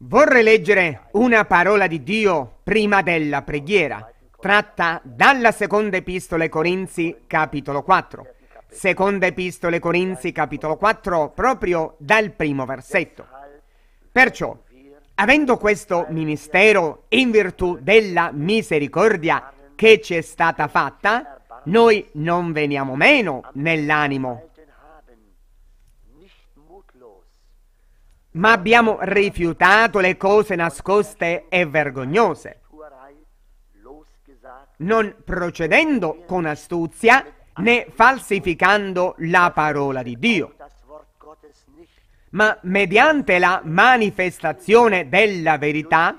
Vorrei leggere una parola di Dio prima della preghiera, tratta dalla seconda epistola ai Corinzi capitolo 4. Seconda epistola ai Corinzi capitolo 4 proprio dal primo versetto. Perciò, avendo questo ministero in virtù della misericordia che ci è stata fatta, noi non veniamo meno nell'animo ma abbiamo rifiutato le cose nascoste e vergognose, non procedendo con astuzia né falsificando la parola di Dio, ma mediante la manifestazione della verità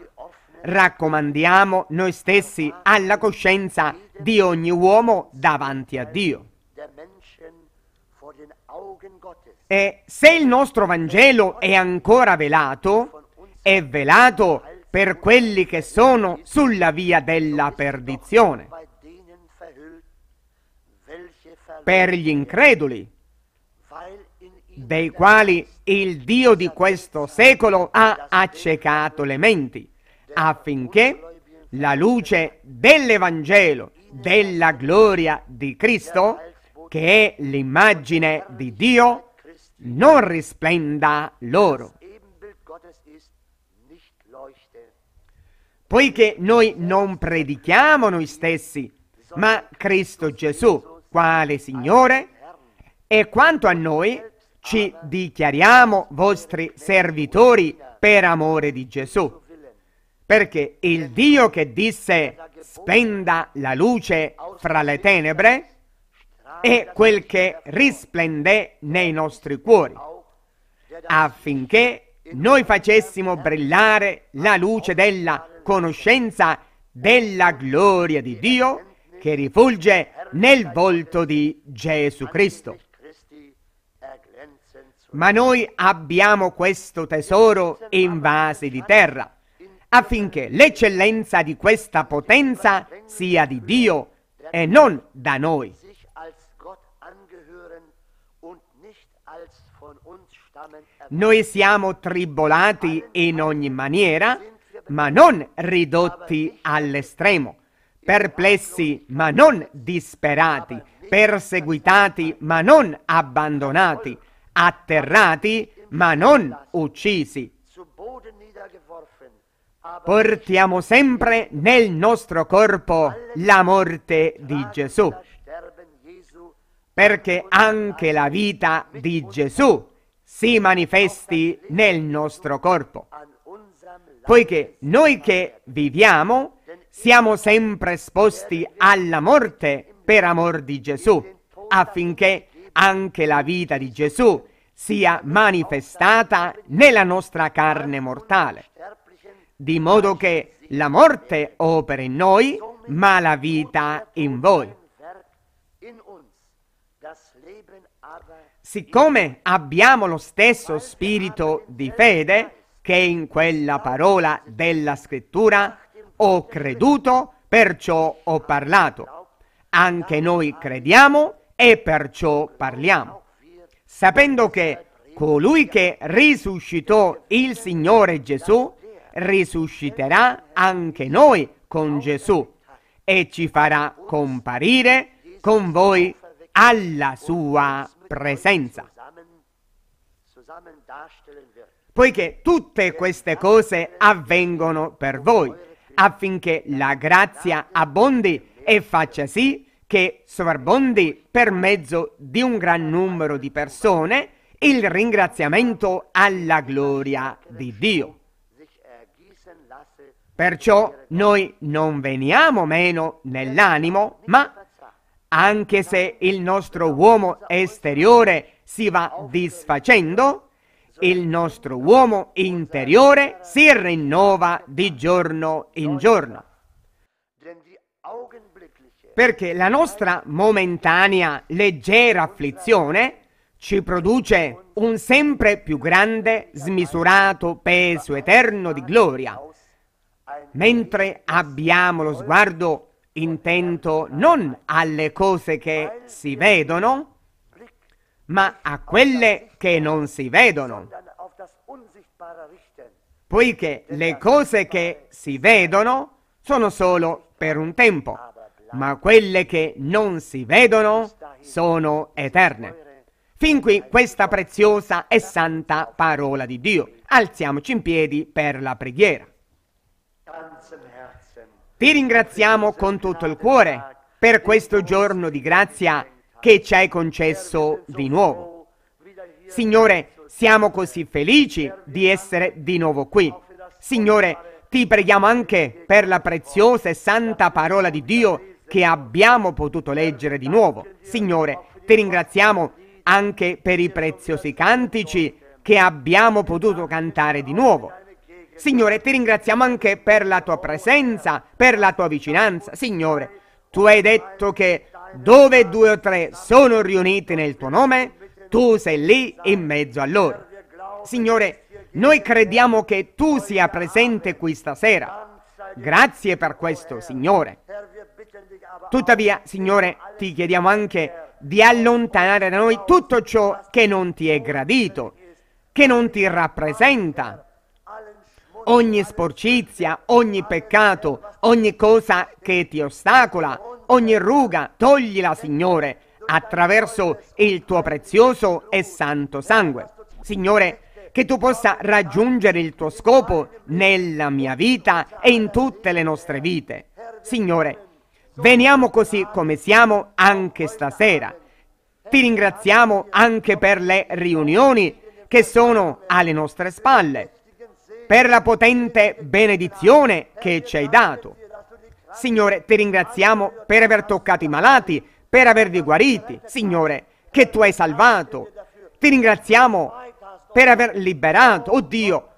raccomandiamo noi stessi alla coscienza di ogni uomo davanti a Dio. E eh, se il nostro Vangelo è ancora velato, è velato per quelli che sono sulla via della perdizione, per gli increduli, dei quali il Dio di questo secolo ha accecato le menti, affinché la luce dell'Evangelo, della gloria di Cristo, che è l'immagine di Dio, non risplenda loro. Poiché noi non predichiamo noi stessi, ma Cristo Gesù, quale Signore, e quanto a noi ci dichiariamo vostri servitori per amore di Gesù. Perché il Dio che disse spenda la luce fra le tenebre, e quel che risplende nei nostri cuori, affinché noi facessimo brillare la luce della conoscenza della gloria di Dio che rifulge nel volto di Gesù Cristo. Ma noi abbiamo questo tesoro in vasi di terra, affinché l'eccellenza di questa potenza sia di Dio e non da noi. Noi siamo tribolati in ogni maniera, ma non ridotti all'estremo, perplessi ma non disperati, perseguitati ma non abbandonati, atterrati ma non uccisi. Portiamo sempre nel nostro corpo la morte di Gesù, perché anche la vita di Gesù si manifesti nel nostro corpo, poiché noi che viviamo siamo sempre esposti alla morte per amor di Gesù, affinché anche la vita di Gesù sia manifestata nella nostra carne mortale, di modo che la morte opera in noi, ma la vita in voi. siccome abbiamo lo stesso spirito di fede che in quella parola della scrittura ho creduto, perciò ho parlato. Anche noi crediamo e perciò parliamo. Sapendo che colui che risuscitò il Signore Gesù risusciterà anche noi con Gesù e ci farà comparire con voi alla sua presenza. Poiché tutte queste cose avvengono per voi, affinché la grazia abbondi e faccia sì che sovrabbondi per mezzo di un gran numero di persone il ringraziamento alla gloria di Dio. Perciò noi non veniamo meno nell'animo, ma anche se il nostro uomo esteriore si va disfacendo, il nostro uomo interiore si rinnova di giorno in giorno. Perché la nostra momentanea leggera afflizione ci produce un sempre più grande, smisurato peso eterno di gloria, mentre abbiamo lo sguardo intento non alle cose che si vedono, ma a quelle che non si vedono, poiché le cose che si vedono sono solo per un tempo, ma quelle che non si vedono sono eterne. Fin qui questa preziosa e santa parola di Dio. Alziamoci in piedi per la preghiera. Ti ringraziamo con tutto il cuore per questo giorno di grazia che ci hai concesso di nuovo. Signore, siamo così felici di essere di nuovo qui. Signore, ti preghiamo anche per la preziosa e santa parola di Dio che abbiamo potuto leggere di nuovo. Signore, ti ringraziamo anche per i preziosi cantici che abbiamo potuto cantare di nuovo. Signore, ti ringraziamo anche per la tua presenza, per la tua vicinanza. Signore, tu hai detto che dove due o tre sono riuniti nel tuo nome, tu sei lì in mezzo a loro. Signore, noi crediamo che tu sia presente qui stasera. Grazie per questo, Signore. Tuttavia, Signore, ti chiediamo anche di allontanare da noi tutto ciò che non ti è gradito, che non ti rappresenta, ogni sporcizia, ogni peccato, ogni cosa che ti ostacola, ogni ruga, toglila, Signore, attraverso il tuo prezioso e santo sangue. Signore, che tu possa raggiungere il tuo scopo nella mia vita e in tutte le nostre vite. Signore, veniamo così come siamo anche stasera. Ti ringraziamo anche per le riunioni che sono alle nostre spalle per la potente benedizione che ci hai dato. Signore, ti ringraziamo per aver toccato i malati, per averli guariti. Signore, che tu hai salvato. Ti ringraziamo per aver liberato. Oh Dio,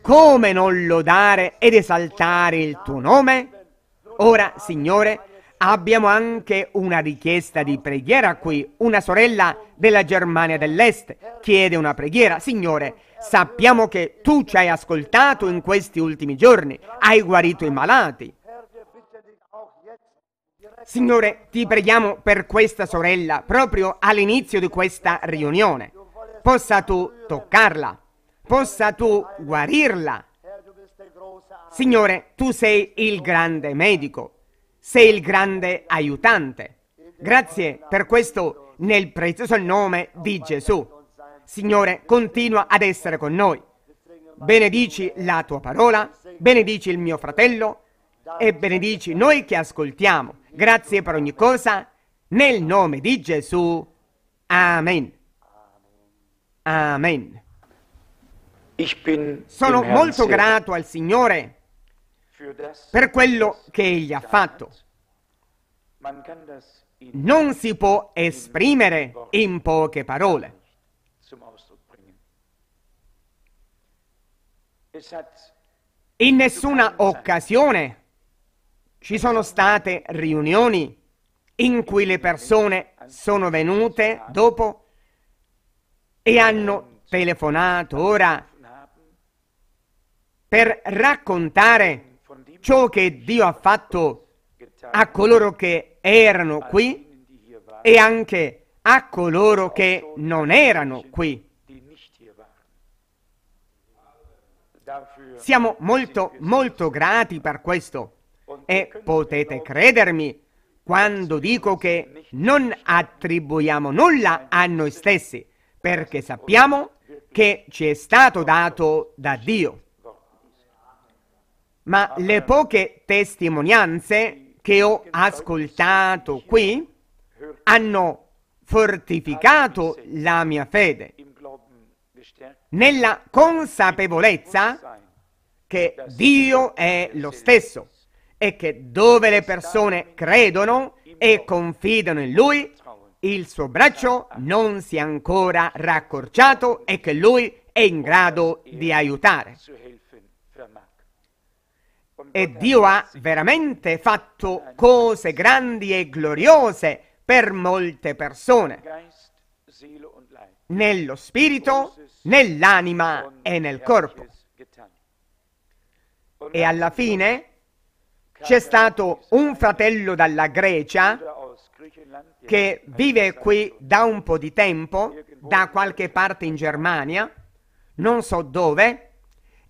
come non lodare ed esaltare il tuo nome? Ora, Signore, abbiamo anche una richiesta di preghiera qui. Una sorella della Germania dell'Est chiede una preghiera. Signore, Sappiamo che tu ci hai ascoltato in questi ultimi giorni, hai guarito i malati. Signore, ti preghiamo per questa sorella proprio all'inizio di questa riunione. Possa tu toccarla, possa tu guarirla. Signore, tu sei il grande medico, sei il grande aiutante. Grazie per questo nel prezioso nome di Gesù. Signore, continua ad essere con noi. Benedici la tua parola, benedici il mio fratello e benedici noi che ascoltiamo. Grazie per ogni cosa, nel nome di Gesù. Amen. Amen. Sono molto grato al Signore per quello che Egli ha er fatto. Non si può esprimere in poche parole. In nessuna occasione ci sono state riunioni in cui le persone sono venute dopo e hanno telefonato ora per raccontare ciò che Dio ha fatto a coloro che erano qui e anche a coloro che non erano qui. Siamo molto, molto grati per questo e potete credermi quando dico che non attribuiamo nulla a noi stessi perché sappiamo che ci è stato dato da Dio. Ma le poche testimonianze che ho ascoltato qui hanno fortificato la mia fede nella consapevolezza che Dio è lo stesso e che dove le persone credono e confidano in Lui, il suo braccio non si è ancora raccorciato e che Lui è in grado di aiutare. E Dio ha veramente fatto cose grandi e gloriose per molte persone nello spirito, nell'anima e nel corpo. E alla fine c'è stato un fratello dalla Grecia che vive qui da un po' di tempo, da qualche parte in Germania, non so dove,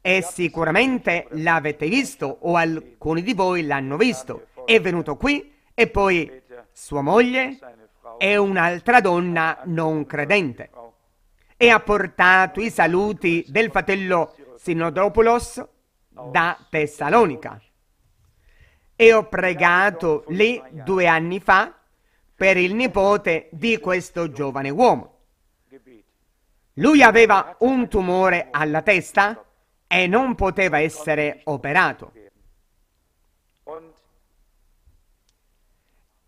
e sicuramente l'avete visto o alcuni di voi l'hanno visto. È venuto qui e poi sua moglie e un'altra donna non credente e ha portato i saluti del fratello Sinodopoulos da Tessalonica. E ho pregato lì due anni fa per il nipote di questo giovane uomo. Lui aveva un tumore alla testa e non poteva essere operato.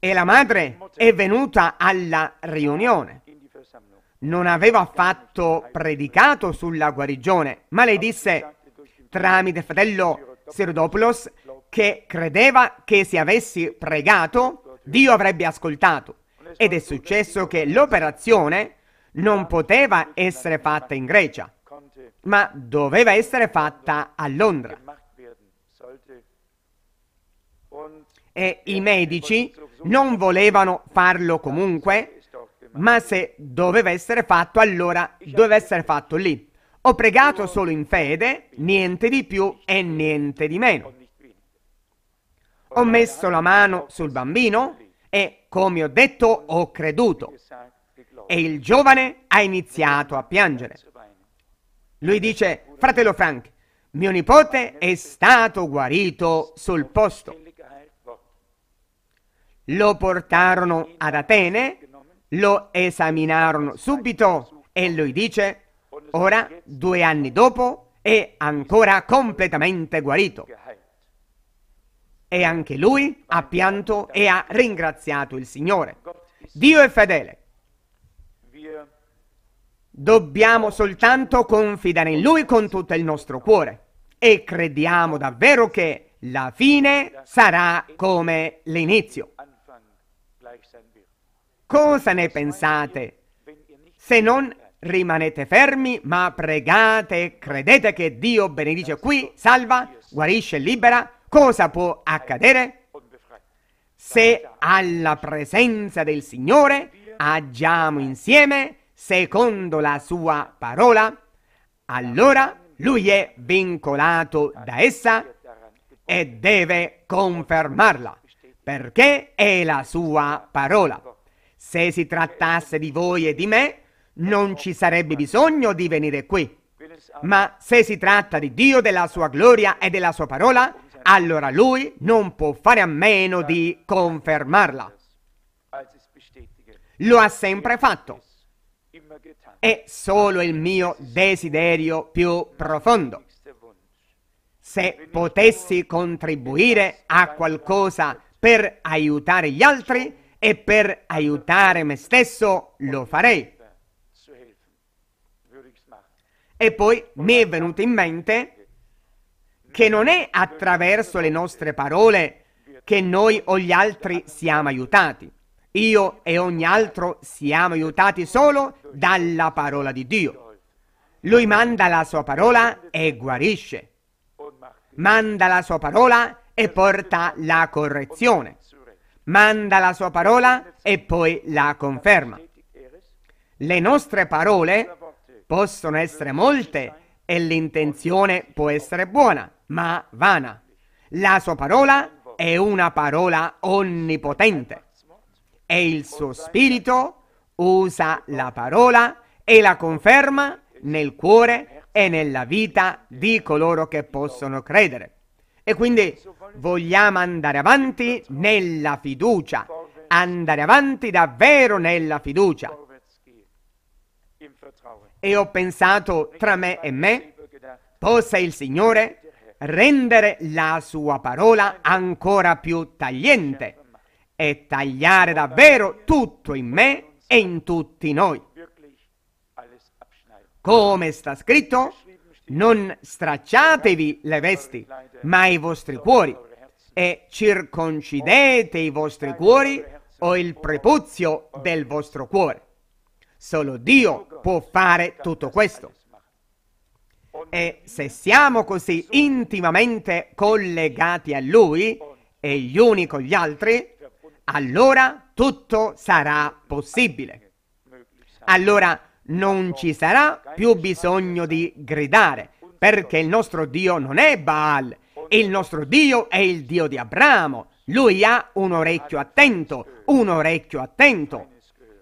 E la madre è venuta alla riunione non aveva affatto predicato sulla guarigione, ma lei disse tramite fratello Sirodopoulos che credeva che se avessi pregato Dio avrebbe ascoltato. Ed è successo che l'operazione non poteva essere fatta in Grecia, ma doveva essere fatta a Londra. E i medici non volevano farlo comunque ma se doveva essere fatto, allora diciamo doveva essere fatto lì. Ho pregato solo in fede, niente di più e niente di meno. Ho messo la mano sul bambino e, come ho detto, ho creduto. E il giovane ha iniziato a piangere. Lui dice, fratello Frank, mio nipote è stato guarito sul posto. Boh. Lo portarono ad Atene lo esaminarono subito e lui dice, ora, due anni dopo, è ancora completamente guarito. E anche lui ha pianto e ha ringraziato il Signore. Dio è fedele. Dobbiamo soltanto confidare in Lui con tutto il nostro cuore e crediamo davvero che la fine sarà come l'inizio. Cosa ne pensate? Se non rimanete fermi, ma pregate credete che Dio benedice qui, salva, guarisce, libera, cosa può accadere? Se alla presenza del Signore agiamo insieme secondo la sua parola, allora lui è vincolato da essa e deve confermarla, perché è la sua parola. Se si trattasse di voi e di me, non ci sarebbe bisogno di venire qui. Ma se si tratta di Dio, della sua gloria e della sua parola, allora lui non può fare a meno di confermarla. Lo ha sempre fatto. È solo il mio desiderio più profondo. Se potessi contribuire a qualcosa per aiutare gli altri, e per aiutare me stesso lo farei. E poi mi è venuto in mente che non è attraverso le nostre parole che noi o gli altri siamo aiutati. Io e ogni altro siamo aiutati solo dalla parola di Dio. Lui manda la sua parola e guarisce. Manda la sua parola e porta la correzione manda la sua parola e poi la conferma. Le nostre parole possono essere molte e l'intenzione può essere buona, ma vana. La sua parola è una parola onnipotente e il suo spirito usa la parola e la conferma nel cuore e nella vita di coloro che possono credere. E quindi vogliamo andare avanti nella fiducia, andare avanti davvero nella fiducia. E ho pensato tra me e me, possa il Signore rendere la sua parola ancora più tagliente e tagliare davvero tutto in me e in tutti noi. Come sta scritto, non stracciatevi le vesti, ma i vostri cuori, e circoncidete i vostri cuori o il prepuzio del vostro cuore. Solo Dio può fare tutto questo. E se siamo così intimamente collegati a Lui e gli uni con gli altri, allora tutto sarà possibile. Allora non ci sarà più bisogno di gridare, perché il nostro Dio non è Baal, il nostro Dio è il Dio di Abramo. Lui ha un orecchio attento, un orecchio attento.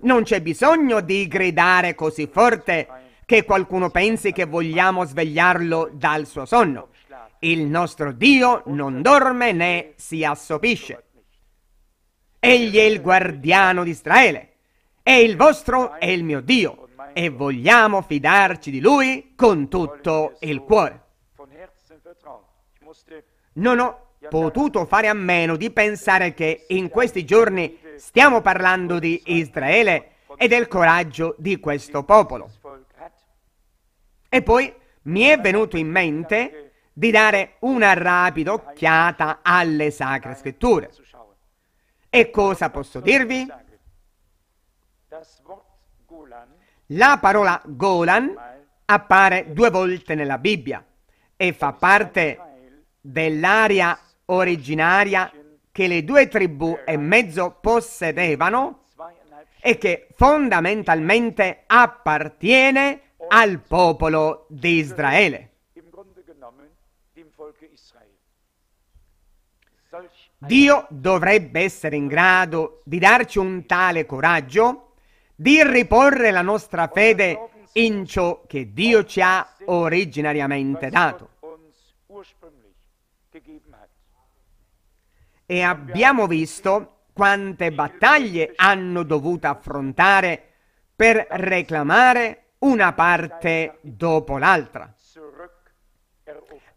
Non c'è bisogno di gridare così forte che qualcuno pensi che vogliamo svegliarlo dal suo sonno. Il nostro Dio non dorme né si assopisce. Egli è il guardiano di Israele. E il vostro è il mio Dio e vogliamo fidarci di Lui con tutto il cuore. Non ho potuto fare a meno di pensare che in questi giorni stiamo parlando di Israele e del coraggio di questo popolo. E poi mi è venuto in mente di dare una rapida occhiata alle sacre scritture. E cosa posso dirvi? La parola Golan appare due volte nella Bibbia e fa parte dell'area originaria che le due tribù e mezzo possedevano e che fondamentalmente appartiene al popolo di Israele. Dio dovrebbe essere in grado di darci un tale coraggio di riporre la nostra fede in ciò che Dio ci ha originariamente dato. E abbiamo visto quante battaglie hanno dovuto affrontare per reclamare una parte dopo l'altra.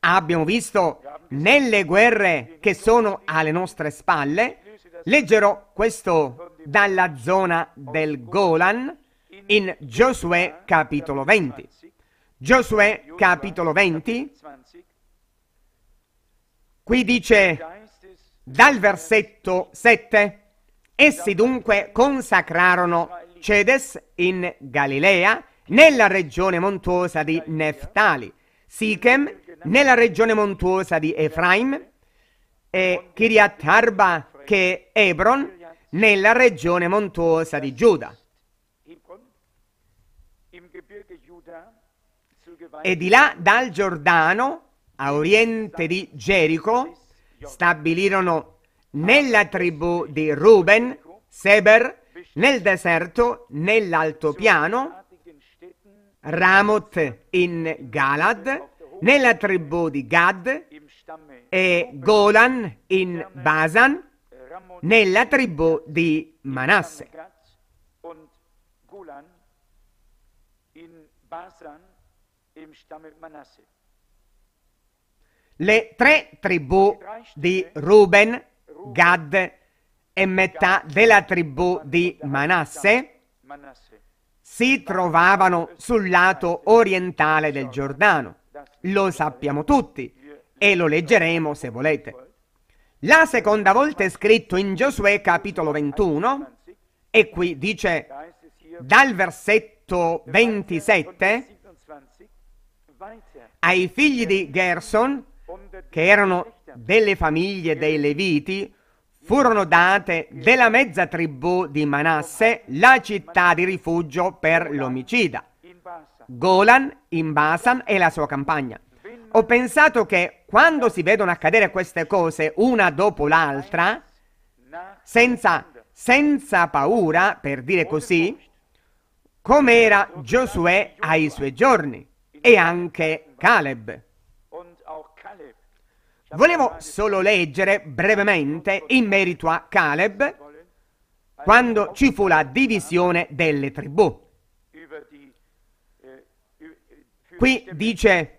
Abbiamo visto nelle guerre che sono alle nostre spalle, leggerò questo dalla zona del Golan in Giosuè capitolo 20. Giosuè capitolo 20, qui dice dal versetto 7, essi dunque consacrarono Cedes in Galilea, nella regione montuosa di Neftali, Sichem nella regione montuosa di Efraim, e Kiriat Arba che è Hebron nella regione montuosa di Giuda. E di là dal Giordano, a oriente di Gerico, stabilirono nella tribù di Ruben, Seber, nel deserto, nell'altopiano, Ramoth in Galad, nella tribù di Gad e Golan in Basan, nella tribù di Manasse. Le tre tribù di Ruben, Gad e metà della tribù di Manasse si trovavano sul lato orientale del Giordano. Lo sappiamo tutti e lo leggeremo se volete. La seconda volta è scritto in Giosuè capitolo 21 e qui dice dal versetto 27 ai figli di Gerson, che erano delle famiglie dei Leviti, furono date della mezza tribù di Manasse la città di rifugio per l'omicida, Golan in Basan e la sua campagna. Ho pensato che quando si vedono accadere queste cose una dopo l'altra, senza, senza paura, per dire così, come era Giosuè ai suoi giorni e anche Caleb. Volevo solo leggere brevemente in merito a Caleb quando ci fu la divisione delle tribù. Qui dice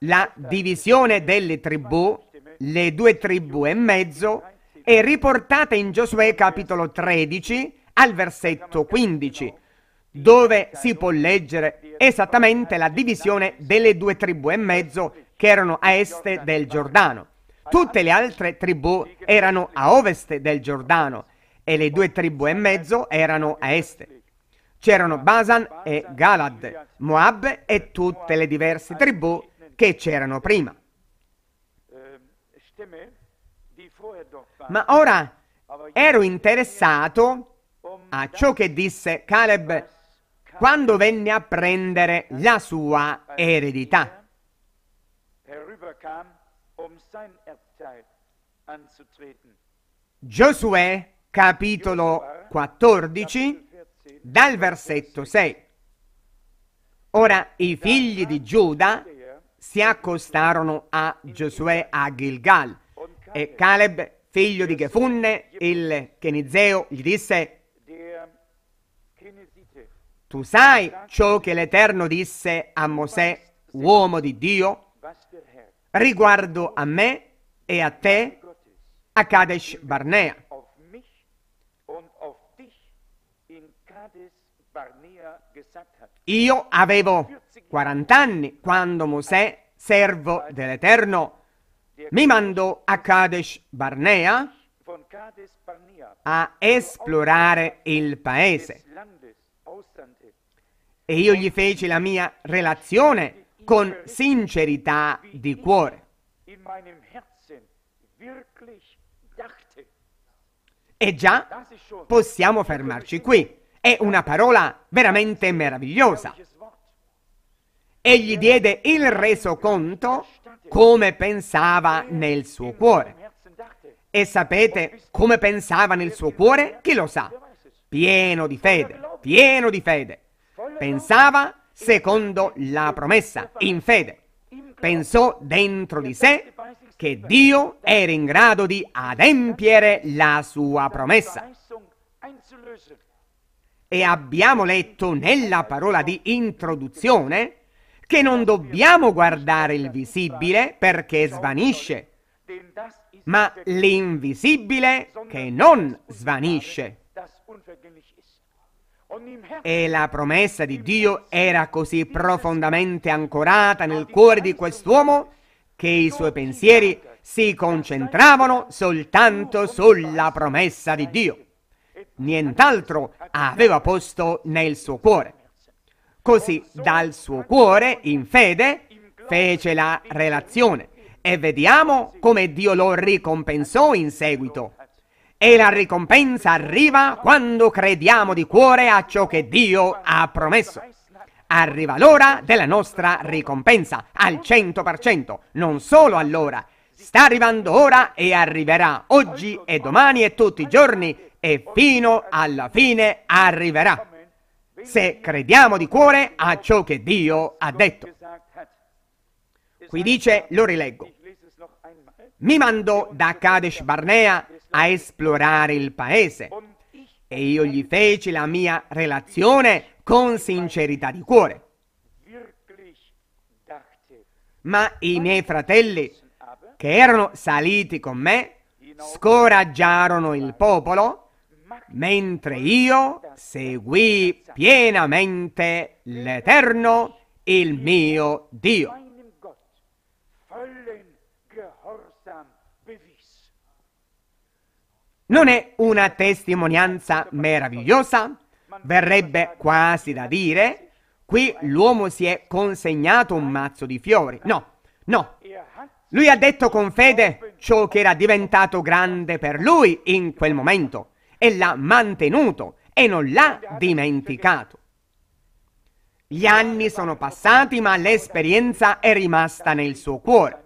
la divisione delle tribù, le due tribù e mezzo, è riportata in Giosuè capitolo 13 al versetto 15, dove si può leggere esattamente la divisione delle due tribù e mezzo che erano a est del Giordano. Tutte le altre tribù erano a ovest del Giordano e le due tribù e mezzo erano a est. C'erano Basan e Galad, Moab e tutte le diverse tribù che c'erano prima. Ma ora ero interessato a ciò che disse Caleb quando venne a prendere la sua eredità. Giosuè capitolo 14 dal versetto 6. Ora i figli di Giuda si accostarono a Giosuè a Gilgal e Caleb, figlio di Gefunne, il Kenizeo, gli disse Tu sai ciò che l'Eterno disse a Mosè, uomo di Dio, riguardo a me e a te a Kadesh Barnea Io avevo 40 anni quando Mosè, servo dell'Eterno, mi mandò a Kadesh Barnea a esplorare il paese. E io gli feci la mia relazione con sincerità di cuore. E già possiamo fermarci qui. È una parola veramente meravigliosa. Egli diede il resoconto come pensava nel suo cuore. E sapete come pensava nel suo cuore? Chi lo sa? Pieno di fede, pieno di fede. Pensava secondo la promessa, in fede. Pensò dentro di sé che Dio era in grado di adempiere la sua promessa e abbiamo letto nella parola di introduzione che non dobbiamo guardare il visibile perché svanisce, ma l'invisibile che non svanisce. E la promessa di Dio era così profondamente ancorata nel cuore di quest'uomo che i suoi pensieri si concentravano soltanto sulla promessa di Dio nient'altro aveva posto nel suo cuore. Così dal suo cuore, in fede, fece la relazione e vediamo come Dio lo ricompensò in seguito. E la ricompensa arriva quando crediamo di cuore a ciò che Dio ha promesso. Arriva l'ora della nostra ricompensa al 100%, non solo allora. Sta arrivando ora e arriverà oggi e domani e tutti i giorni e fino alla fine arriverà, se crediamo di cuore a ciò che Dio ha detto. Qui dice, lo rileggo, mi mandò da Kadesh Barnea a esplorare il paese e io gli feci la mia relazione con sincerità di cuore. Ma i miei fratelli, che erano saliti con me, scoraggiarono il popolo mentre io seguì pienamente l'Eterno, il mio Dio. Non è una testimonianza meravigliosa? Verrebbe quasi da dire, qui l'uomo si è consegnato un mazzo di fiori. No, no. Lui ha detto con fede ciò che era diventato grande per lui in quel momento e l'ha mantenuto e non l'ha dimenticato. Gli anni sono passati ma l'esperienza è rimasta nel suo cuore.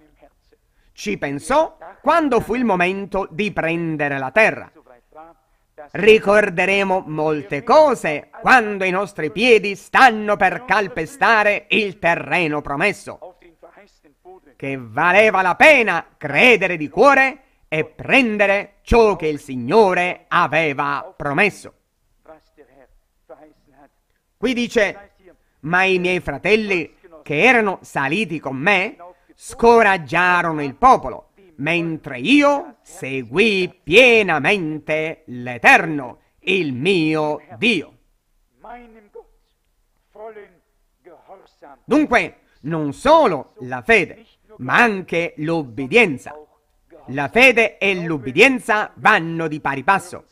Ci pensò quando fu il momento di prendere la terra. Ricorderemo molte cose quando i nostri piedi stanno per calpestare il terreno promesso, che valeva la pena credere di cuore e prendere ciò che il Signore aveva promesso. Qui dice, ma i miei fratelli che erano saliti con me scoraggiarono il popolo, mentre io seguì pienamente l'Eterno, il mio Dio. Dunque, non solo la fede, ma anche l'obbedienza la fede e l'ubbidienza vanno di pari passo.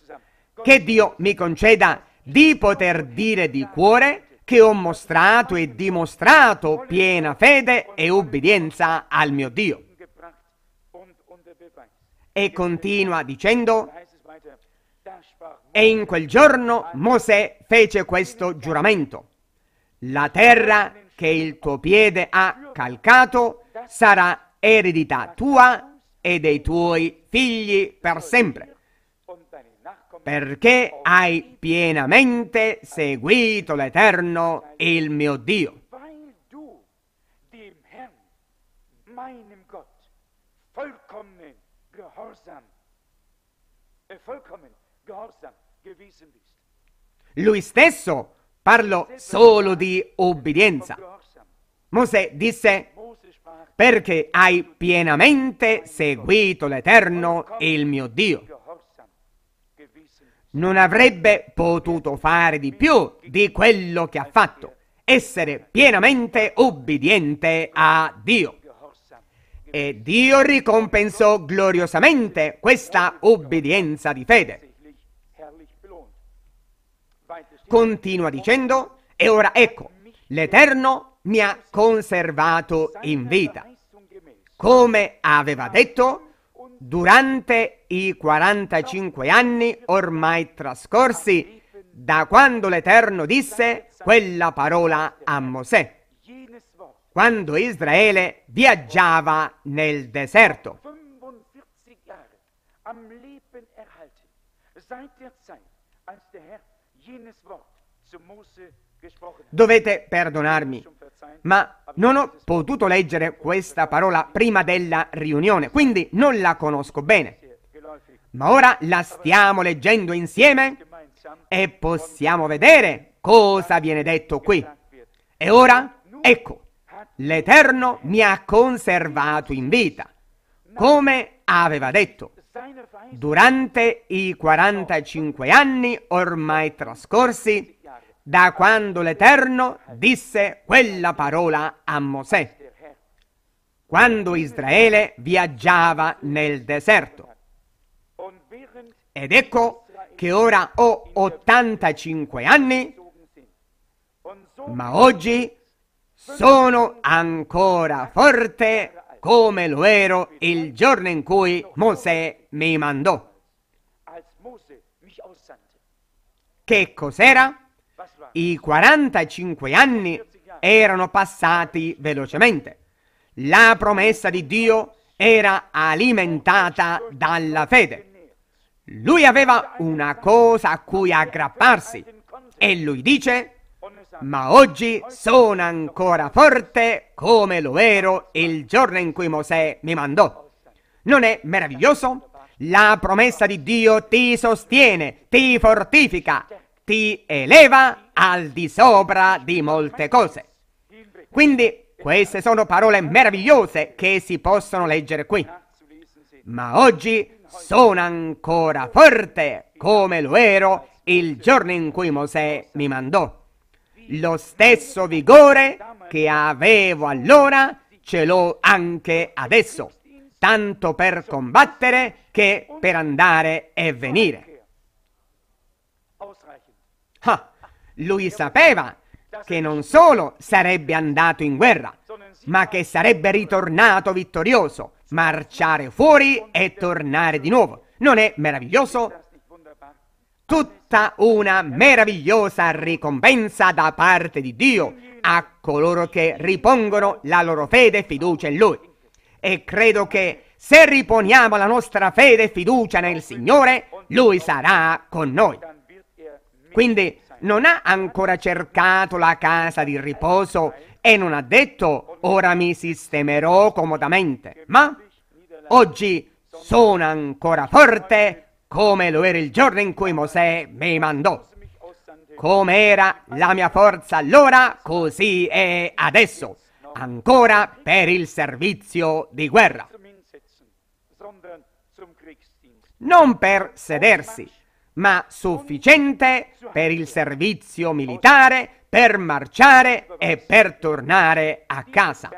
Che Dio mi conceda di poter dire di cuore che ho mostrato e dimostrato piena fede e ubbidienza al mio Dio. E continua dicendo, e in quel giorno Mosè fece questo giuramento, la terra che il tuo piede ha calcato sarà eredità tua e dei tuoi figli per sempre, perché hai pienamente seguito l'Eterno, il mio Dio. Äh, Lui stesso parlò solo di obbedienza. Mosè disse, perché hai pienamente seguito l'Eterno, il mio Dio. Non avrebbe potuto fare di più di quello che ha fatto, essere pienamente ubbidiente a Dio. E Dio ricompensò gloriosamente questa ubbidienza di fede. Continua dicendo, e ora ecco, l'Eterno mi ha conservato in vita. Come aveva detto, durante i 45 anni ormai trascorsi da quando l'Eterno disse quella parola a Mosè, quando Israele viaggiava nel deserto. Am Leben erhalten, seit der Zeit, als der Herr jenes Wort Dovete perdonarmi, ma non ho potuto leggere questa parola prima della riunione, quindi non la conosco bene. Ma ora la stiamo leggendo insieme e possiamo vedere cosa viene detto qui. E ora, ecco, l'Eterno mi ha conservato in vita, come aveva detto. Durante i 45 anni ormai trascorsi, da quando l'Eterno disse quella parola a Mosè, quando Israele viaggiava nel deserto. Ed ecco che ora ho 85 anni, ma oggi sono ancora forte come lo ero il giorno in cui Mosè mi mandò. Che cos'era? I 45 anni erano passati velocemente. La promessa di Dio era alimentata dalla fede. Lui aveva una cosa a cui aggrapparsi e lui dice, ma oggi sono ancora forte come lo ero il giorno in cui Mosè mi mandò. Non è meraviglioso? La promessa di Dio ti sostiene, ti fortifica, ti eleva al di sopra di molte cose. Quindi queste sono parole meravigliose che si possono leggere qui, ma oggi sono ancora forte come lo ero il giorno in cui Mosè mi mandò. Lo stesso vigore che avevo allora ce l'ho anche adesso, tanto per combattere che per andare e venire. Ah, lui sapeva che non solo sarebbe andato in guerra, ma che sarebbe ritornato vittorioso, marciare fuori e tornare di nuovo. Non è meraviglioso? Tutta una meravigliosa ricompensa da parte di Dio a coloro che ripongono la loro fede e fiducia in Lui. E credo che se riponiamo la nostra fede e fiducia nel Signore, Lui sarà con noi. Quindi non ha ancora cercato la casa di riposo e non ha detto ora mi sistemerò comodamente, ma oggi sono ancora forte come lo era il giorno in cui Mosè mi mandò. Come era la mia forza allora, così è adesso, ancora per il servizio di guerra. Non per sedersi, ma sufficiente per il servizio militare, per marciare e per tornare a casa.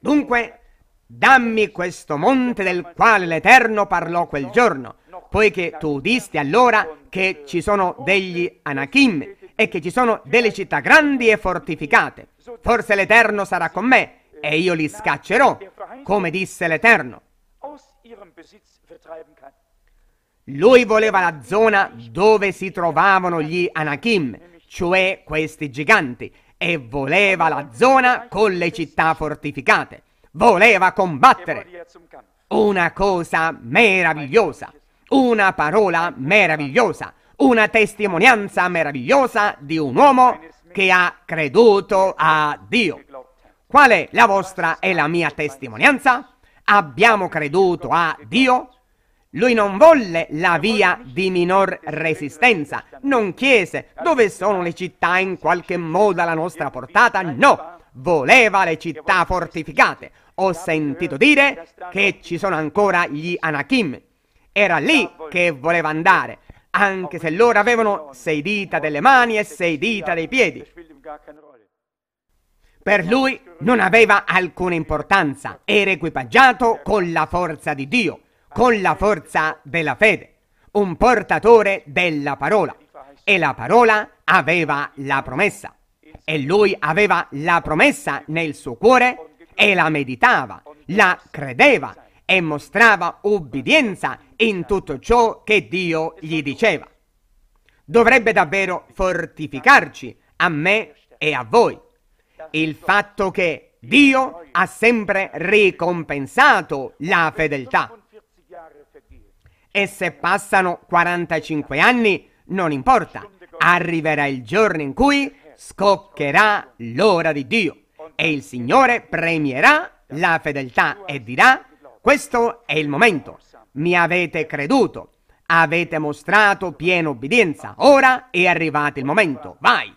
Dunque, dammi questo monte del quale l'Eterno parlò quel giorno, poiché tu udisti allora che ci sono degli Anachim e che ci sono delle città grandi e fortificate. Forse l'Eterno sarà con me e io li scaccerò, come disse l'Eterno. Lui voleva la zona dove si trovavano gli Anakim, cioè questi giganti, e voleva la zona con le città fortificate. Voleva combattere. Una cosa meravigliosa, una parola meravigliosa, una testimonianza meravigliosa di un uomo che ha creduto a Dio. Qual è la vostra e la mia testimonianza? Abbiamo creduto a Dio lui non volle la via di minor resistenza, non chiese dove sono le città in qualche modo alla nostra portata, no, voleva le città fortificate. Ho sentito dire che ci sono ancora gli Anakim. Era lì che voleva andare, anche se loro avevano sei dita delle mani e sei dita dei piedi. Per lui non aveva alcuna importanza, era equipaggiato con la forza di Dio con la forza della fede, un portatore della parola. E la parola aveva la promessa. E lui aveva la promessa nel suo cuore e la meditava, la credeva e mostrava ubbidienza in tutto ciò che Dio gli diceva. Dovrebbe davvero fortificarci, a me e a voi, il fatto che Dio ha sempre ricompensato la fedeltà e se passano 45 anni, non importa, arriverà il giorno in cui scoccherà l'ora di Dio e il Signore premierà la fedeltà e dirà, questo è il momento, mi avete creduto, avete mostrato piena obbedienza, ora è arrivato il momento, vai.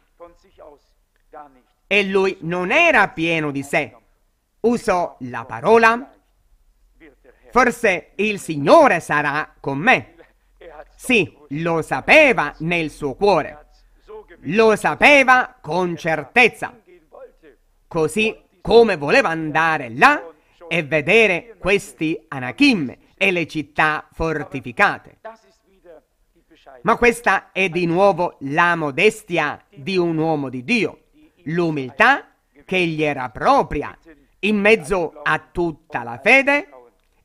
E lui non era pieno di sé, usò la parola Forse il Signore sarà con me. Sì, lo sapeva nel suo cuore. Lo sapeva con certezza. Così come voleva andare là e vedere questi Anachim e le città fortificate. Ma questa è di nuovo la modestia di un uomo di Dio, l'umiltà che gli era propria in mezzo a tutta la fede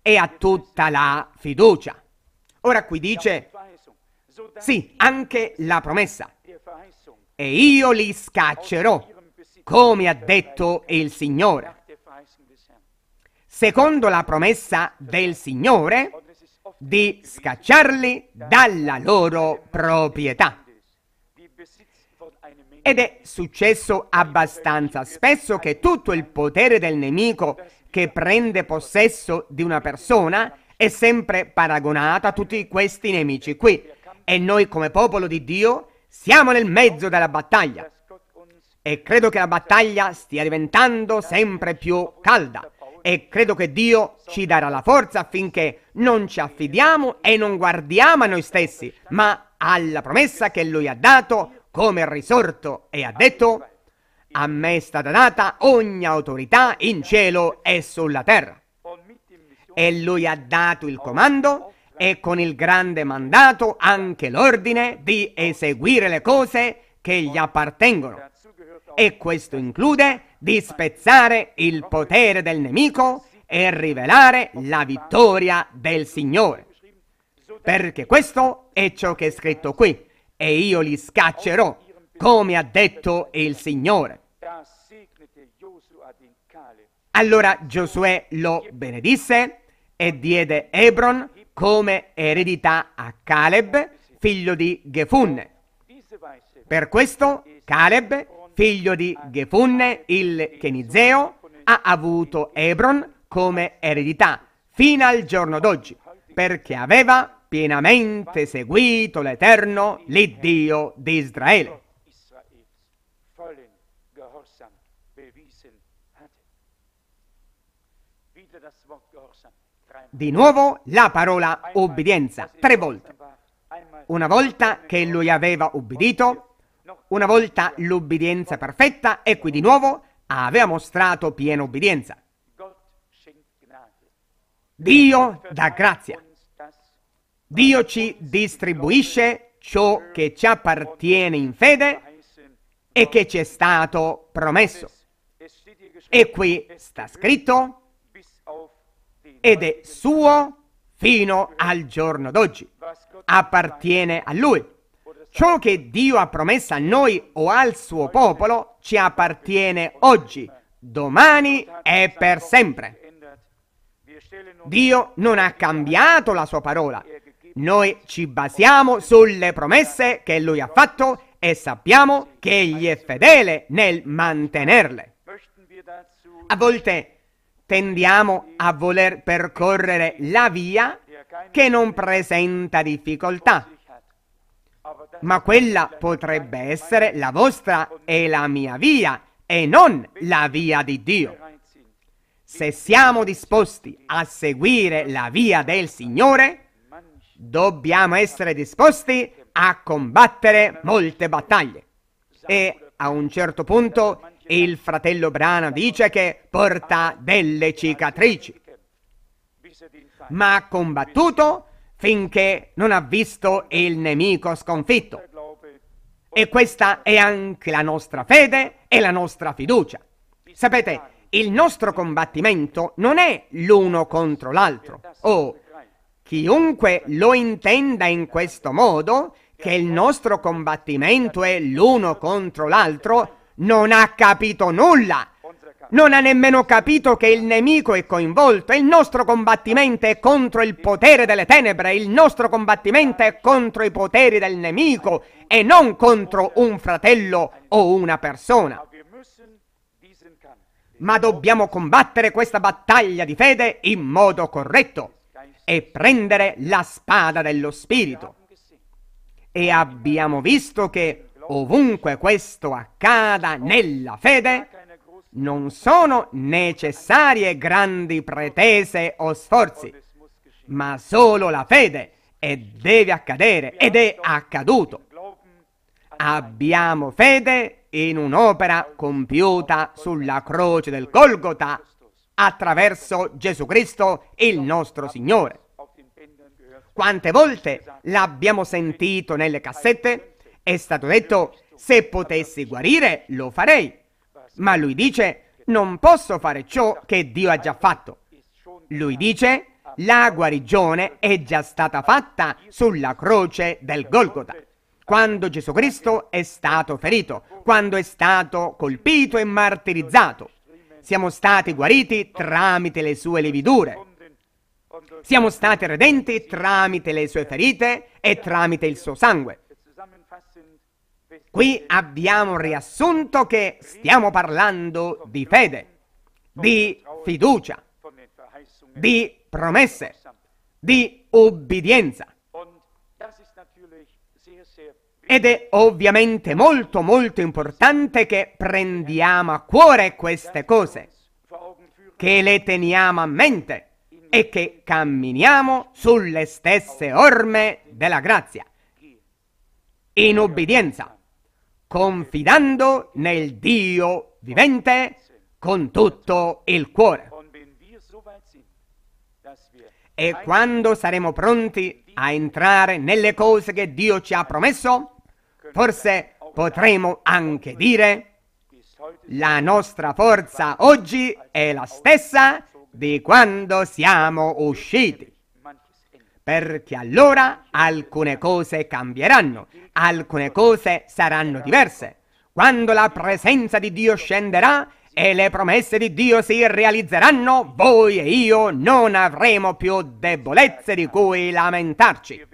e ha tutta la fiducia. Ora qui dice, sì, anche la promessa, e io li scaccerò, come ha detto il Signore. Secondo la promessa del Signore, di scacciarli dalla loro proprietà. Ed è successo abbastanza spesso che tutto il potere del nemico che prende possesso di una persona è sempre paragonata a tutti questi nemici qui. E noi come popolo di Dio siamo nel mezzo della battaglia. E credo che la battaglia stia diventando sempre più calda. E credo che Dio ci darà la forza affinché non ci affidiamo e non guardiamo a noi stessi, ma alla promessa che Lui ha dato come risorto e ha detto a me è stata data ogni autorità in cielo e sulla terra. E lui ha dato il comando e con il grande mandato anche l'ordine di eseguire le cose che gli appartengono. E questo include di spezzare il potere del nemico e rivelare la vittoria del Signore. Perché questo è ciò che è scritto qui, e io li scaccerò, come ha detto il Signore. Allora Giosuè lo benedisse e diede Ebron come eredità a Caleb, figlio di Gefunne. Per questo Caleb, figlio di Gefunne, il Kenizeo, ha avuto Ebron come eredità fino al giorno d'oggi, perché aveva pienamente seguito l'Eterno, l'Iddio di Israele. Di nuovo la parola obbedienza, tre volte. Una volta che lui aveva obbedito, una volta l'obbedienza perfetta e qui di nuovo aveva mostrato piena obbedienza. Dio dà grazia. Dio ci distribuisce ciò che ci appartiene in fede e che ci è stato promesso. E qui sta scritto ed è suo fino al giorno d'oggi. Appartiene a lui. Ciò che Dio ha promesso a noi o al suo popolo ci appartiene oggi, domani e per sempre. Dio non ha cambiato la sua parola. Noi ci basiamo sulle promesse che lui ha fatto e sappiamo che egli è fedele nel mantenerle. A volte tendiamo a voler percorrere la via che non presenta difficoltà. Ma quella potrebbe essere la vostra e la mia via e non la via di Dio. Se siamo disposti a seguire la via del Signore, dobbiamo essere disposti a combattere molte battaglie. E a un certo punto il fratello Brana dice che porta delle cicatrici, ma ha combattuto finché non ha visto il nemico sconfitto. E questa è anche la nostra fede e la nostra fiducia. Sapete, il nostro combattimento non è l'uno contro l'altro. O chiunque lo intenda in questo modo, che il nostro combattimento è l'uno contro l'altro, non ha capito nulla. Non ha nemmeno capito che il nemico è coinvolto, il nostro combattimento è contro il potere delle tenebre, il nostro combattimento è contro i poteri del nemico e non contro un fratello o una persona. Ma dobbiamo combattere questa battaglia di fede in modo corretto e prendere la spada dello Spirito. E abbiamo visto che ovunque questo accada nella fede, non sono necessarie grandi pretese o sforzi, ma solo la fede e deve accadere ed è accaduto. Abbiamo fede in un'opera compiuta sulla croce del Golgota attraverso Gesù Cristo, il nostro Signore. Quante volte l'abbiamo sentito nelle cassette? È stato detto, se potessi guarire, lo farei. Ma lui dice, non posso fare ciò che Dio ha già fatto. Lui dice, la guarigione è già stata fatta sulla croce del Golgota. Quando Gesù Cristo è stato ferito, quando è stato colpito e martirizzato, siamo stati guariti tramite le sue lividure. Siamo stati redenti tramite le sue ferite e tramite il suo sangue. Qui abbiamo riassunto che stiamo parlando di fede, di fiducia, di promesse, di ubbidienza. Ed è ovviamente molto molto importante che prendiamo a cuore queste cose, che le teniamo a mente e che camminiamo sulle stesse orme della grazia, in ubbidienza confidando nel Dio vivente con tutto il cuore. E quando saremo pronti a entrare nelle cose che Dio ci ha promesso, forse potremo anche dire la nostra forza oggi è la stessa di quando siamo usciti perché allora alcune cose cambieranno, alcune cose saranno diverse. Quando la presenza di Dio scenderà e le promesse di Dio si realizzeranno, voi e io non avremo più debolezze di cui lamentarci.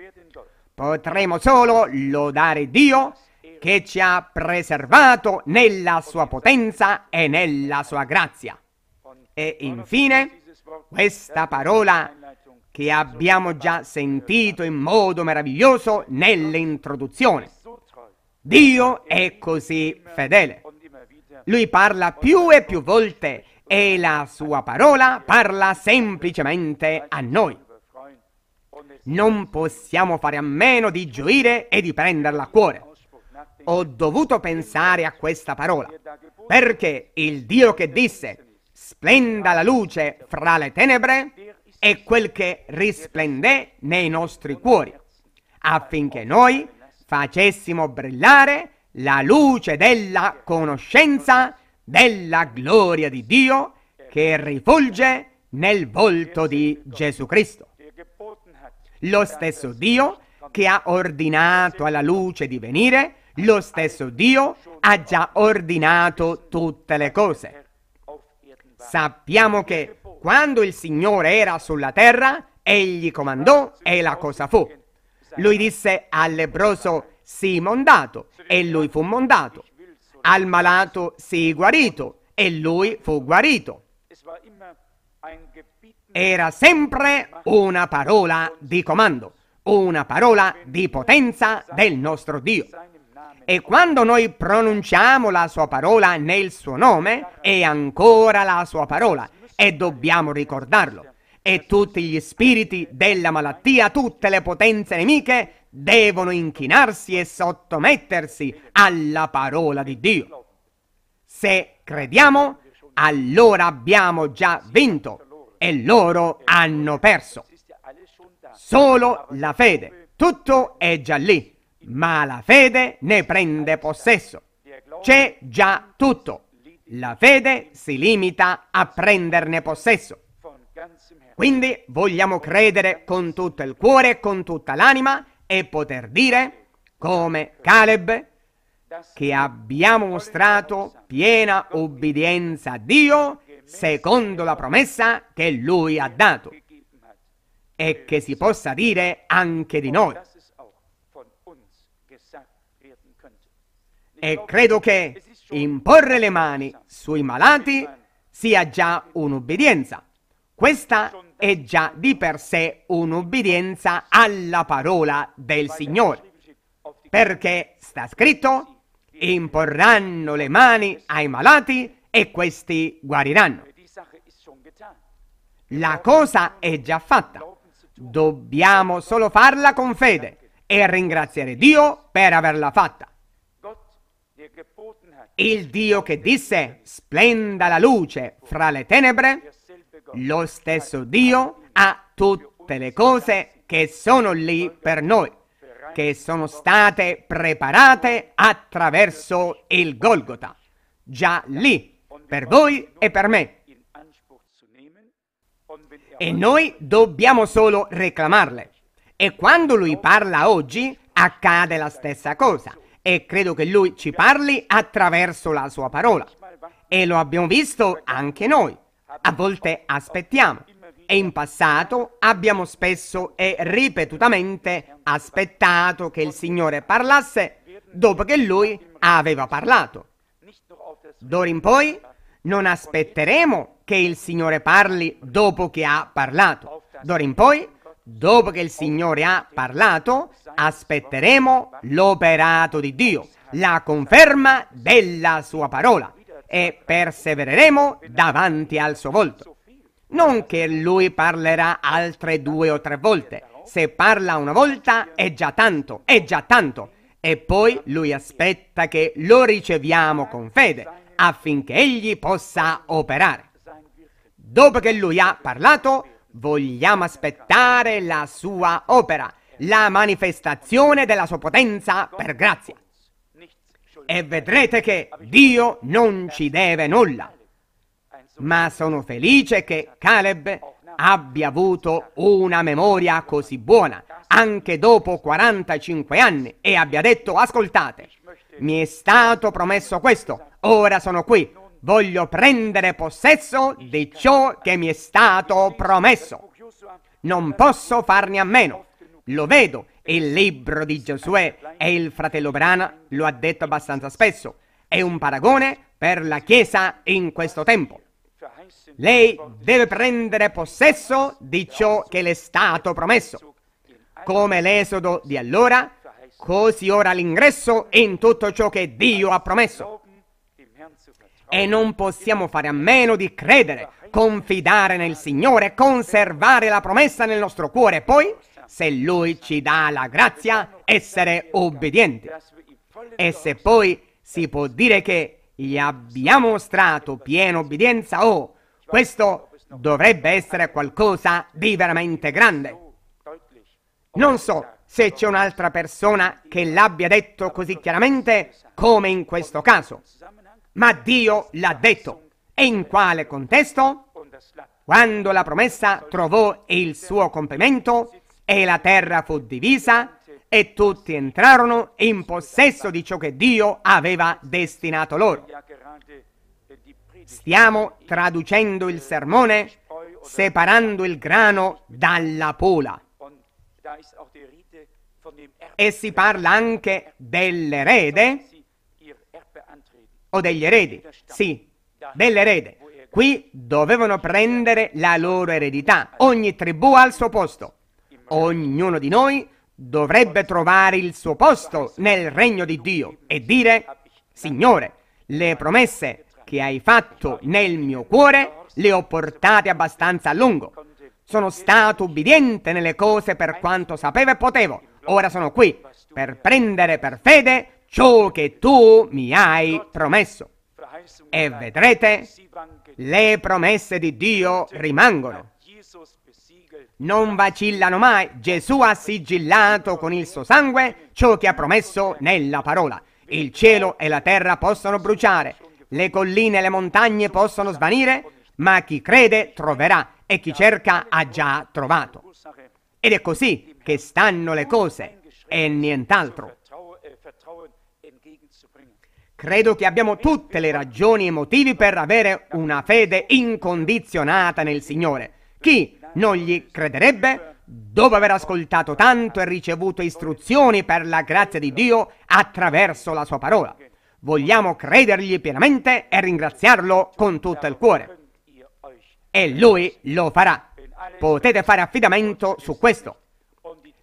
Potremo solo lodare Dio che ci ha preservato nella sua potenza e nella sua grazia. E infine, questa parola che abbiamo già sentito in modo meraviglioso nell'introduzione. Dio è così fedele. Lui parla più e più volte e la sua parola parla semplicemente a noi. Non possiamo fare a meno di gioire e di prenderla a cuore. Ho dovuto pensare a questa parola, perché il Dio che disse splenda la luce fra le tenebre, è quel che risplende nei nostri cuori, affinché noi facessimo brillare la luce della conoscenza della gloria di Dio che rifulge nel volto di Gesù Cristo. Lo stesso Dio che ha ordinato alla luce di venire, lo stesso Dio ha già ordinato tutte le cose. Sappiamo che quando il Signore era sulla terra, egli comandò e la cosa fu. Lui disse al leproso, sii mondato, e lui fu mondato. Al malato, sii guarito, e lui fu guarito. Era sempre una parola di comando, una parola di potenza del nostro Dio. E quando noi pronunciamo la sua parola nel suo nome, è ancora la sua parola, e dobbiamo ricordarlo. E tutti gli spiriti della malattia, tutte le potenze nemiche, devono inchinarsi e sottomettersi alla parola di Dio. Se crediamo, allora abbiamo già vinto e loro hanno perso. Solo la fede, tutto è già lì, ma la fede ne prende possesso. C'è già tutto la fede si limita a prenderne possesso. Quindi vogliamo credere con tutto il cuore e con tutta l'anima e poter dire, come Caleb, che abbiamo mostrato piena obbedienza a Dio secondo la promessa che Lui ha dato e che si possa dire anche di noi. E credo che Imporre le mani sui malati sia già un'obbedienza. Questa è già di per sé un'obbedienza alla parola del Signore, perché sta scritto imporranno le mani ai malati e questi guariranno. La cosa è già fatta, dobbiamo solo farla con fede e ringraziare Dio per averla fatta. Il Dio che disse splenda la luce fra le tenebre, lo stesso Dio ha tutte le cose che sono lì per noi, che sono state preparate attraverso il Golgotha, già lì, per voi e per me. E noi dobbiamo solo reclamarle. E quando lui parla oggi accade la stessa cosa e credo che lui ci parli attraverso la sua parola. E lo abbiamo visto anche noi. A volte aspettiamo e in passato abbiamo spesso e ripetutamente aspettato che il Signore parlasse dopo che lui aveva parlato. D'ora in poi non aspetteremo che il Signore parli dopo che ha parlato. D'ora in poi Dopo che il Signore ha parlato, aspetteremo l'operato di Dio, la conferma della sua parola e persevereremo davanti al suo volto. Non che lui parlerà altre due o tre volte. Se parla una volta è già tanto, è già tanto. E poi lui aspetta che lo riceviamo con fede affinché egli possa operare. Dopo che lui ha parlato, Vogliamo aspettare la sua opera, la manifestazione della sua potenza per grazia. E vedrete che Dio non ci deve nulla. Ma sono felice che Caleb abbia avuto una memoria così buona, anche dopo 45 anni, e abbia detto, ascoltate, mi è stato promesso questo, ora sono qui, voglio prendere possesso di ciò che mi è stato promesso. Non posso farne a meno. Lo vedo, il libro di Giosuè e il fratello Brana lo ha detto abbastanza spesso. È un paragone per la Chiesa in questo tempo. Lei deve prendere possesso di ciò che le è stato promesso. Come l'esodo di allora, così ora l'ingresso in tutto ciò che Dio ha promesso e non possiamo fare a meno di credere, confidare nel Signore, conservare la promessa nel nostro cuore poi, se Lui ci dà la grazia, essere obbedienti. E se poi si può dire che gli abbiamo mostrato piena obbedienza, oh, questo dovrebbe essere qualcosa di veramente grande. Non so se c'è un'altra persona che l'abbia detto così chiaramente come in questo caso, ma Dio l'ha detto. E in quale contesto? Quando la promessa trovò il suo compimento e la terra fu divisa e tutti entrarono in possesso di ciò che Dio aveva destinato loro. Stiamo traducendo il sermone separando il grano dalla pola. E si parla anche dell'erede o degli eredi, sì, dell'erede. Qui dovevano prendere la loro eredità, ogni tribù al suo posto. Ognuno di noi dovrebbe trovare il suo posto nel regno di Dio e dire, Signore, le promesse che hai fatto nel mio cuore le ho portate abbastanza a lungo. Sono stato ubbidiente nelle cose per quanto sapevo e potevo. Ora sono qui per prendere per fede ciò che tu mi hai promesso. E vedrete, le promesse di Dio rimangono. Non vacillano mai. Gesù ha sigillato con il suo sangue ciò che ha promesso nella parola. Il cielo e la terra possono bruciare, le colline e le montagne possono svanire, ma chi crede troverà e chi cerca ha già trovato. Ed è così che stanno le cose e nient'altro. Credo che abbiamo tutte le ragioni e motivi per avere una fede incondizionata nel Signore. Chi non gli crederebbe, dopo aver ascoltato tanto e ricevuto istruzioni per la grazia di Dio attraverso la sua parola? Vogliamo credergli pienamente e ringraziarlo con tutto il cuore. E lui lo farà. Potete fare affidamento su questo.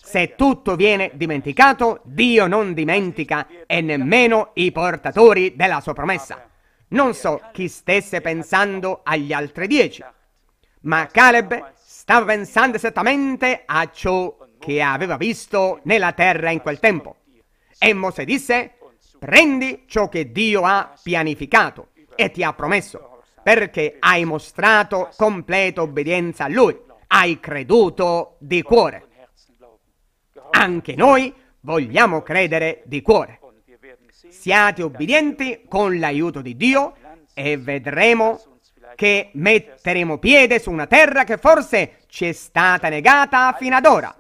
Se tutto viene dimenticato, Dio non dimentica e nemmeno i portatori della sua promessa. Non so chi stesse pensando agli altri dieci, ma Caleb stava pensando esattamente a ciò che aveva visto nella terra in quel tempo. E Mosè disse, prendi ciò che Dio ha pianificato e ti ha promesso, perché hai mostrato completa obbedienza a Lui, hai creduto di cuore anche noi vogliamo credere di cuore. Siate obbedienti con l'aiuto di Dio e vedremo che metteremo piede su una terra che forse ci è stata negata fino ad ora.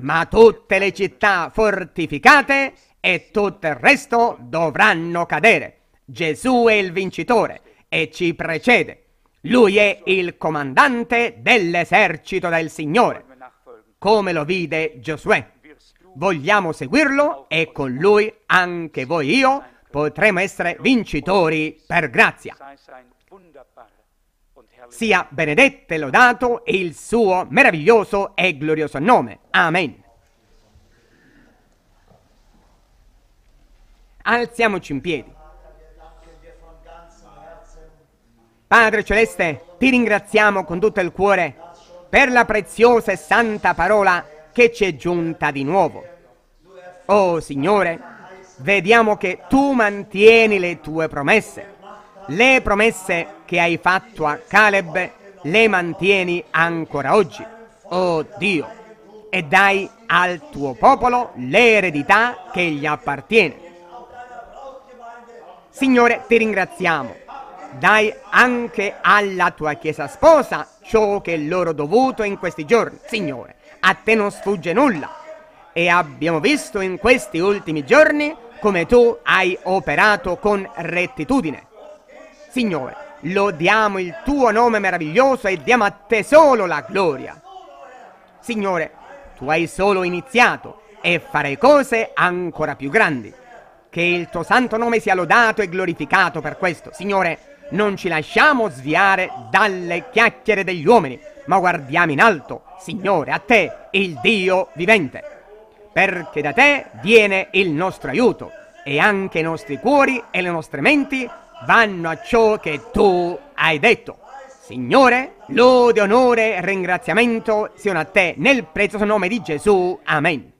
Ma tutte le città fortificate e tutto il resto dovranno cadere. Gesù è il vincitore e ci precede. Lui è il comandante dell'esercito del Signore come lo vide Giosuè. Vogliamo seguirlo e con lui anche voi e io potremo essere vincitori per grazia. Sia benedetto e lodato il suo meraviglioso e glorioso nome. Amen. Alziamoci in piedi. Padre Celeste, ti ringraziamo con tutto il cuore per la preziosa e santa parola che ci è giunta di nuovo. Oh Signore, vediamo che tu mantieni le tue promesse. Le promesse che hai fatto a Caleb le mantieni ancora oggi. Oh Dio, e dai al tuo popolo l'eredità che gli appartiene. Signore, ti ringraziamo. Dai anche alla tua Chiesa sposa ciò che è loro dovuto in questi giorni. Signore, a te non sfugge nulla. E abbiamo visto in questi ultimi giorni come tu hai operato con rettitudine. Signore, lodiamo il tuo nome meraviglioso e diamo a te solo la gloria. Signore, tu hai solo iniziato e farai cose ancora più grandi. Che il tuo santo nome sia lodato e glorificato per questo. Signore, non ci lasciamo sviare dalle chiacchiere degli uomini, ma guardiamo in alto, Signore, a te, il Dio vivente, perché da te viene il nostro aiuto e anche i nostri cuori e le nostre menti vanno a ciò che tu hai detto. Signore, lode, onore e ringraziamento siano a te nel prezioso nome di Gesù. Amen.